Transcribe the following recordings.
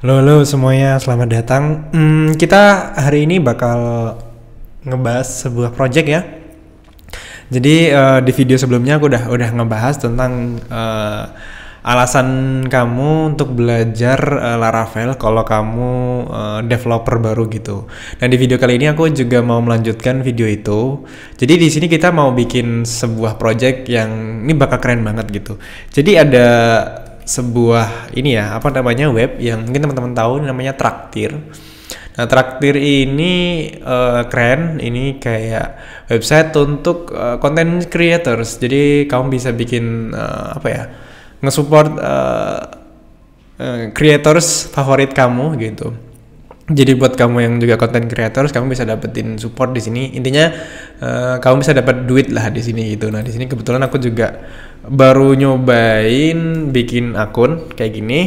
Halo, halo semuanya, selamat datang. Hmm, kita hari ini bakal ngebahas sebuah project ya. Jadi uh, di video sebelumnya aku udah udah ngebahas tentang uh, alasan kamu untuk belajar uh, Laravel kalau kamu uh, developer baru gitu. dan di video kali ini aku juga mau melanjutkan video itu. Jadi di sini kita mau bikin sebuah project yang ini bakal keren banget gitu. Jadi ada sebuah ini ya apa namanya web yang mungkin teman-teman tahu namanya Traktir. Nah Traktir ini uh, keren, ini kayak website untuk uh, content creators. Jadi kamu bisa bikin uh, apa ya ngesupport uh, uh, creators favorit kamu gitu jadi buat kamu yang juga content creator kamu bisa dapetin support di sini intinya uh, kamu bisa dapat duit lah di sini gitu nah di sini kebetulan aku juga baru nyobain bikin akun kayak gini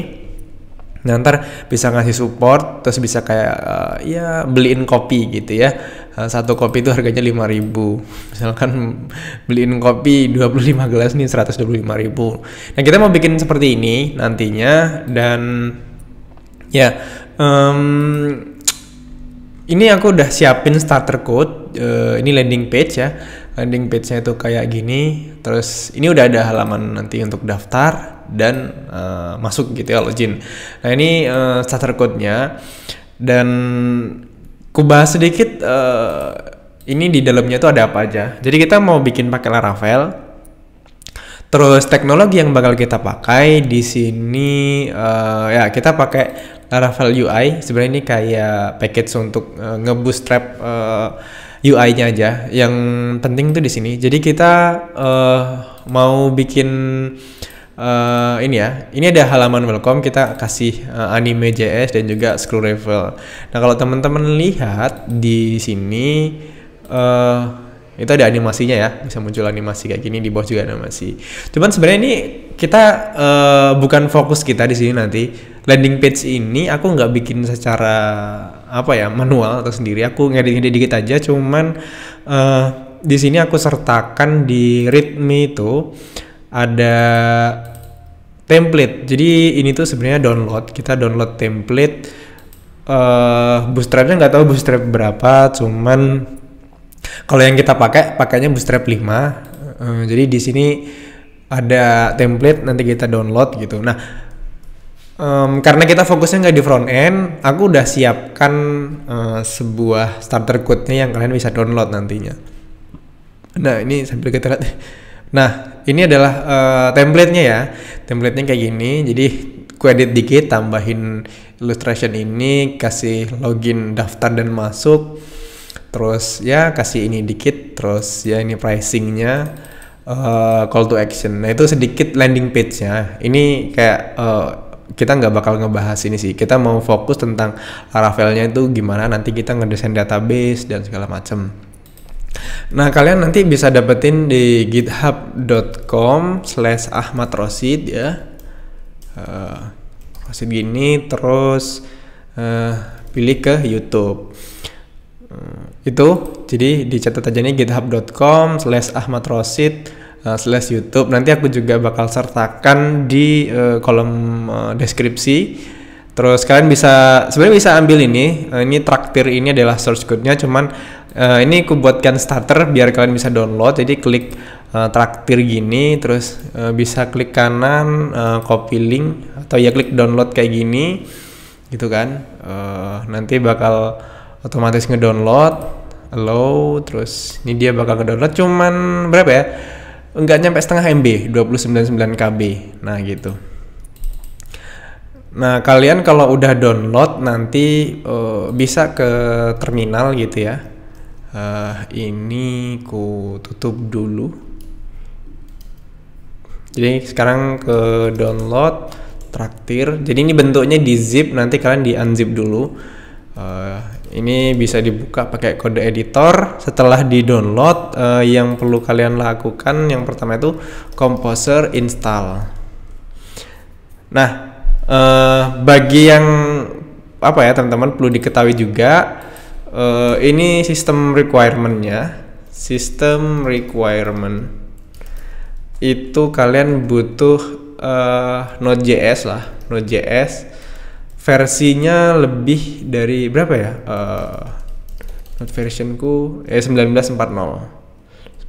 nah ntar bisa ngasih support terus bisa kayak uh, ya beliin kopi gitu ya eh, satu kopi itu harganya 5000 misalkan beliin kopi 25 gelas nih 125.000 nah kita mau bikin seperti ini nantinya dan ya um, ini aku udah siapin starter code uh, ini landing page ya landing page-nya itu kayak gini terus ini udah ada halaman nanti untuk daftar dan uh, masuk gitu ya login nah ini uh, starter code-nya dan ku bahas sedikit uh, ini di dalamnya itu ada apa aja jadi kita mau bikin pakai Laravel Terus teknologi yang bakal kita pakai di sini uh, ya kita pakai Laravel UI. Sebenarnya ini kayak package untuk uh, eh, nge uh, eh, UI-nya aja. Yang penting tuh di sini. Jadi kita uh, mau bikin uh, ini ya. Ini ada halaman welcome kita kasih uh, anime JS dan juga level. Nah, kalau teman-teman lihat di sini uh, itu ada animasinya ya bisa muncul animasi kayak gini di bawah juga animasi cuman sebenarnya ini kita uh, bukan fokus kita di sini nanti landing page ini aku nggak bikin secara apa ya manual atau sendiri aku ngedit-ngedit dikit aja cuman uh, di sini aku sertakan di readme itu ada template jadi ini tuh sebenarnya download kita download template uh, eh, bootstrapnya nggak tahu bootstrap berapa cuman kalau yang kita pakai pakainya Bootstrap 5. Uh, jadi di sini ada template nanti kita download gitu. Nah, um, karena kita fokusnya nggak di front end, aku udah siapkan uh, sebuah starter code-nya yang kalian bisa download nantinya. Nah, ini sambil kita lihat. Nah, ini adalah uh, template-nya ya. Template-nya kayak gini. Jadi ku edit dikit, tambahin illustration ini, kasih login daftar dan masuk terus ya kasih ini dikit terus ya ini pricingnya uh, call to action nah itu sedikit landing page nya ini kayak uh, kita nggak bakal ngebahas ini sih kita mau fokus tentang Laravelnya itu gimana nanti kita ngedesain database dan segala macem Nah kalian nanti bisa dapetin di github.com slash Ahmad ya uh, Rosid gini terus uh, pilih ke YouTube itu jadi dicatat aja nih github.com slash ahmad rosid eh, slash youtube nanti aku juga bakal sertakan di uh, kolom uh, deskripsi terus kalian bisa sebenarnya bisa ambil ini uh, ini traktir ini adalah source code-nya cuman uh, ini aku buatkan starter biar kalian bisa download jadi klik uh, traktir gini terus uh, bisa klik kanan uh, copy link atau ya klik download kayak gini gitu kan uh, nanti bakal otomatis ngedownload hello, terus ini dia bakal ngedownload cuman berapa ya enggak nyampe setengah MB 299 KB nah gitu Nah, kalian kalau udah download nanti uh, bisa ke terminal gitu ya. Uh, ini ku tutup dulu. Jadi sekarang ke download traktir. Jadi ini bentuknya di zip, nanti kalian di unzip dulu. Uh, ini bisa dibuka pakai kode editor. Setelah di-download, uh, yang perlu kalian lakukan yang pertama itu Composer install. Nah, uh, bagi yang apa ya teman-teman perlu diketahui juga uh, ini sistem requirementnya. Sistem requirement itu kalian butuh uh, Node.js lah, Node.js versinya lebih dari berapa ya? Uh, not versionku eh 1940.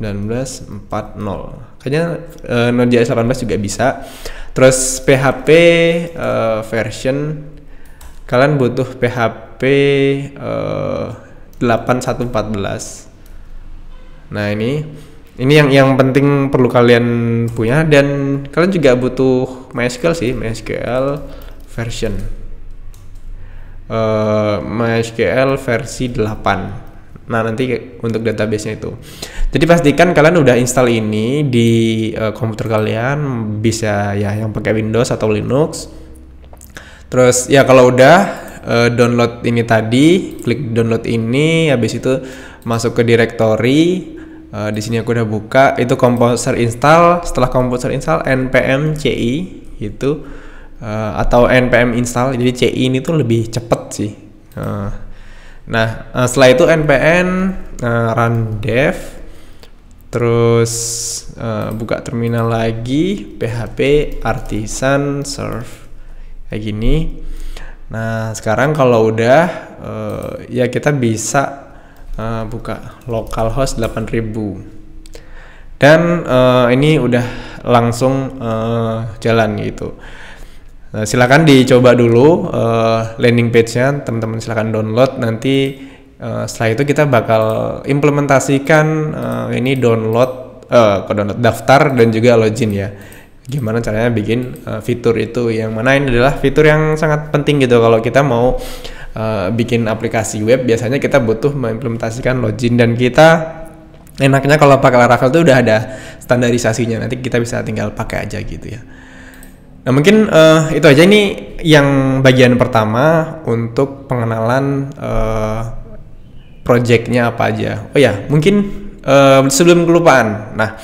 1940. Kayaknya uh, Node.js 18 juga bisa. Terus PHP uh, eh, version kalian butuh PHP uh, 8114. Nah, ini ini yang yang penting perlu kalian punya dan kalian juga butuh MySQL sih, MySQL version uh, MySQL versi 8 Nah, nanti untuk databasenya itu. Jadi pastikan kalian udah install ini di uh, komputer kalian bisa ya yang pakai Windows atau Linux. Terus ya kalau udah uh, download ini tadi, klik download ini habis itu masuk ke directory. Uh, di sini aku udah buka itu komposer install, setelah komposer install npm ci itu uh, atau npm install jadi ci ini tuh lebih cepet sih uh, nah uh, setelah itu npm uh, run dev terus uh, buka terminal lagi php artisan serve kayak gini nah sekarang kalau udah uh, ya kita bisa uh, buka localhost 8000 dan uh, ini udah langsung uh, jalan gitu Nah, silakan dicoba dulu uh, landing page-nya, teman-teman silakan download nanti uh, setelah itu kita bakal implementasikan uh, ini download uh, download daftar dan juga login ya. Gimana caranya bikin uh, fitur itu yang mana ini adalah fitur yang sangat penting gitu kalau kita mau uh, bikin aplikasi web biasanya kita butuh mengimplementasikan login dan kita enaknya kalau pakai Laravel itu udah ada standarisasinya nanti kita bisa tinggal pakai aja gitu ya. Nah mungkin uh, itu aja ini yang bagian pertama untuk pengenalan uh, projectnya apa aja. Oh ya mungkin uh, sebelum kelupaan. Nah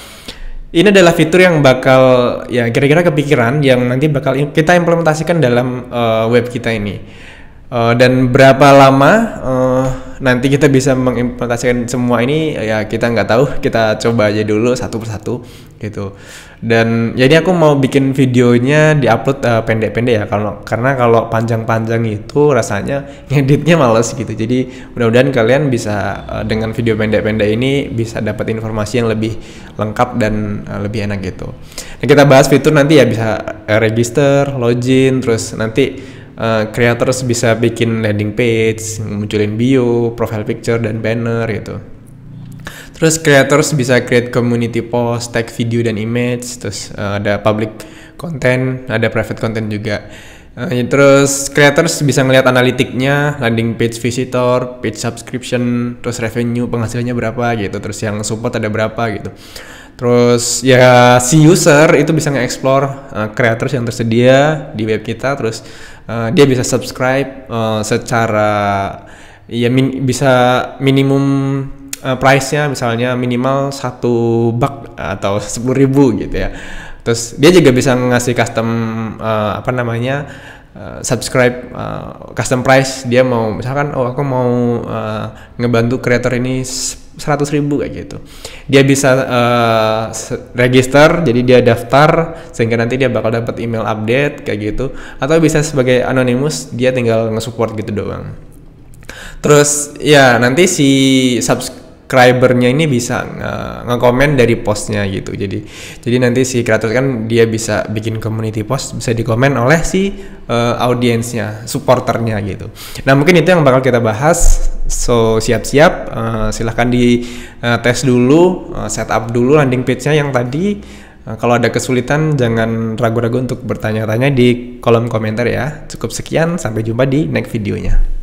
ini adalah fitur yang bakal ya kira-kira kepikiran yang nanti bakal kita implementasikan dalam uh, web kita ini. Uh, dan berapa lama uh, nanti kita bisa mengimplementasikan semua ini ya kita nggak tahu kita coba aja dulu satu persatu gitu dan jadi aku mau bikin videonya diupload uh, pendek-pendek ya kalau karena kalau panjang-panjang itu rasanya ngeditnya males gitu jadi mudah-mudahan kalian bisa uh, dengan video pendek-pendek ini bisa dapat informasi yang lebih lengkap dan uh, lebih enak gitu nah, kita bahas fitur nanti ya bisa register login terus nanti Eh, creators bisa bikin landing page, munculin bio, profile picture dan banner gitu. Terus creators bisa create community post, tag video dan image, terus uh, ada public content, ada private content juga. Uh, terus creators bisa ngelihat analitiknya, landing page visitor, page subscription, terus revenue penghasilannya berapa gitu, terus yang support ada berapa gitu. Terus ya si user itu bisa nge-explore uh, creators yang tersedia di web kita terus uh, dia bisa subscribe uh, secara ya min bisa minimum uh, price-nya misalnya minimal satu buck atau sepuluh ribu gitu ya. Terus dia juga bisa ngasih custom uh, apa namanya Eh, subscribe uh, custom price dia mau misalkan oh aku mau uh, ngebantu creator ini 100 ribu kayak gitu dia bisa uh, register jadi dia daftar sehingga nanti dia bakal dapat email update kayak gitu atau bisa sebagai anonymous dia tinggal nge-support gitu doang terus ya nanti si subscribe subscribernya ini bisa ngekomen dari postnya gitu jadi jadi nanti si kreator kan dia bisa bikin community post bisa dikomen oleh si uh, audiensnya supporternya gitu nah mungkin itu yang bakal kita bahas so siap-siap uh, silahkan di uh, tes dulu uh, setup dulu landing page-nya yang tadi kalau ada kesulitan jangan ragu-ragu untuk bertanya-tanya di kolom komentar ya cukup sekian sampai jumpa di next videonya